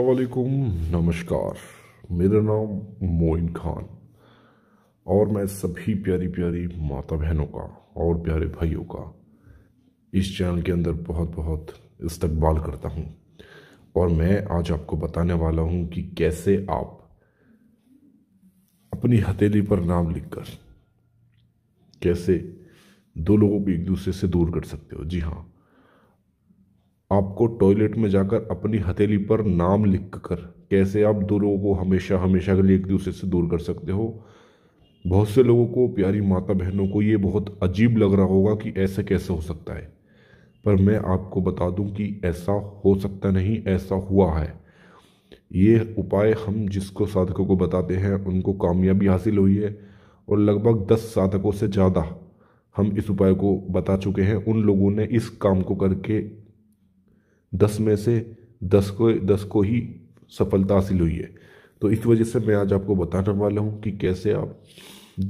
असलकुम नमस्कार मेरा नाम मोइन खान और मैं सभी प्यारी प्यारी माता बहनों का और प्यारे भाइयों का इस चैनल के अंदर बहुत बहुत इस्तकबाल करता हूँ और मैं आज आपको बताने वाला हूँ कि कैसे आप अपनी हथेली पर नाम लिखकर कैसे दो लोगों को एक दूसरे से दूर कर सकते हो जी हाँ आपको टॉयलेट में जाकर अपनी हथेली पर नाम लिख कर कैसे आप दो लोगों को हमेशा हमेशा के लिए एक दूसरे से दूर कर सकते हो बहुत से लोगों को प्यारी माता बहनों को ये बहुत अजीब लग रहा होगा कि ऐसे कैसे हो सकता है पर मैं आपको बता दूं कि ऐसा हो सकता नहीं ऐसा हुआ है ये उपाय हम जिसको साधकों को बताते हैं उनको कामयाबी हासिल हुई है और लगभग दस साधकों से ज़्यादा हम इस उपाय को बता चुके हैं उन लोगों ने इस काम को करके दस में से दस को दस को ही सफलता हासिल हुई है तो इस वजह से मैं आज आपको बताने वाला हूँ कि कैसे आप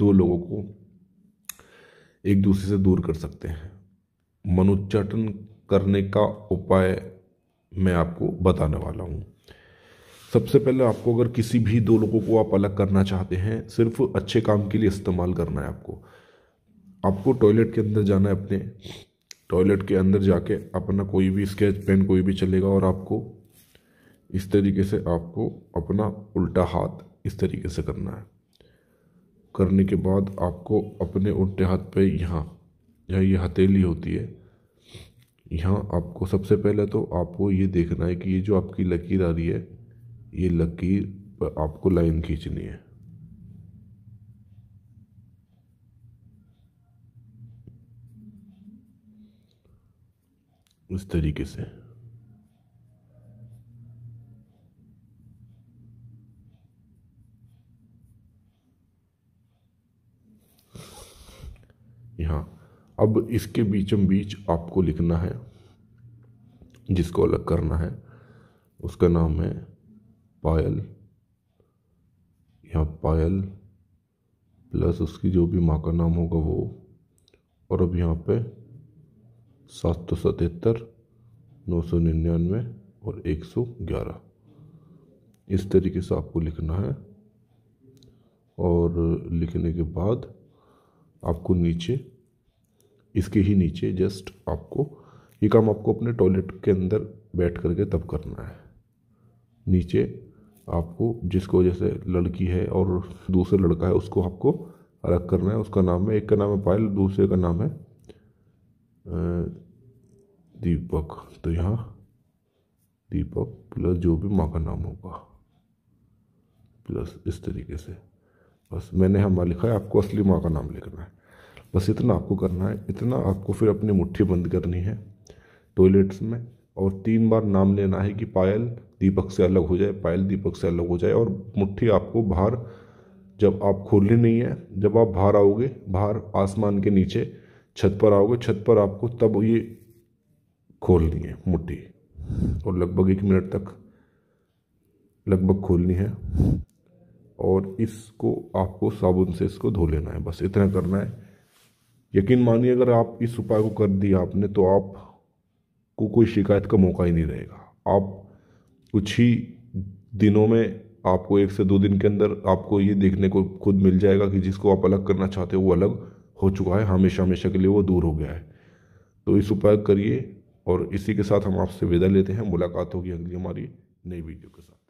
दो लोगों को एक दूसरे से दूर कर सकते हैं मनोच्चाटन करने का उपाय मैं आपको बताने वाला हूँ सबसे पहले आपको अगर किसी भी दो लोगों को आप अलग करना चाहते हैं सिर्फ अच्छे काम के लिए इस्तेमाल करना है आपको आपको टॉयलेट के अंदर जाना है अपने टॉयलेट के अंदर जाके अपना कोई भी स्केच पेन कोई भी चलेगा और आपको इस तरीके से आपको अपना उल्टा हाथ इस तरीके से करना है करने के बाद आपको अपने उल्टे हाथ पे यहाँ यहाँ ये हथेली होती है यहाँ आपको सबसे पहले तो आपको ये देखना है कि ये जो आपकी लकीर आ रही है ये लकीर पर आपको लाइन खींचनी है उस तरीके से यहाँ अब इसके बीचम बीच आपको लिखना है जिसको अलग करना है उसका नाम है पायल यहाँ पायल प्लस उसकी जो भी माँ का नाम होगा वो और अब यहाँ पे सात सौ सतहत्तर नौ सौ निन्यानवे और एक सौ ग्यारह इस तरीके से आपको लिखना है और लिखने के बाद आपको नीचे इसके ही नीचे जस्ट आपको ये काम आपको अपने टॉयलेट के अंदर बैठ करके तब करना है नीचे आपको जिसको जैसे लड़की है और दूसरा लड़का है उसको आपको अलग करना है उसका नाम है एक का नाम है पायल दूसरे का नाम है दीपक तो यहाँ दीपक प्लस जो भी माँ का नाम होगा प्लस इस तरीके से बस मैंने यहाँ माँ लिखा है आपको असली माँ का नाम लिखना है बस इतना आपको करना है इतना आपको फिर अपनी मुट्ठी बंद करनी है टॉयलेट्स में और तीन बार नाम लेना है कि पायल दीपक से अलग हो जाए पायल दीपक से अलग हो जाए और मुट्ठी आपको बाहर जब आप खोलनी नहीं है जब आप बाहर आओगे बाहर आसमान के नीचे छत पर आओगे छत पर आपको तब ये खोलनी है मुट्ठी और लगभग एक मिनट तक लगभग खोलनी है और इसको आपको साबुन से इसको धो लेना है बस इतना करना है यकीन मानिए अगर आप इस उपाय को कर दिया आपने तो आप को कोई शिकायत का मौका ही नहीं रहेगा आप कुछ ही दिनों में आपको एक से दो दिन के अंदर आपको ये देखने को खुद मिल जाएगा कि जिसको आप अलग करना चाहते हो वो अलग हो चुका है हमेशा हमेशा के लिए वो दूर हो गया है तो इस उपाय करिए और इसी के साथ हम आपसे विदा लेते हैं मुलाकात होगी अगली हमारी नई वीडियो के साथ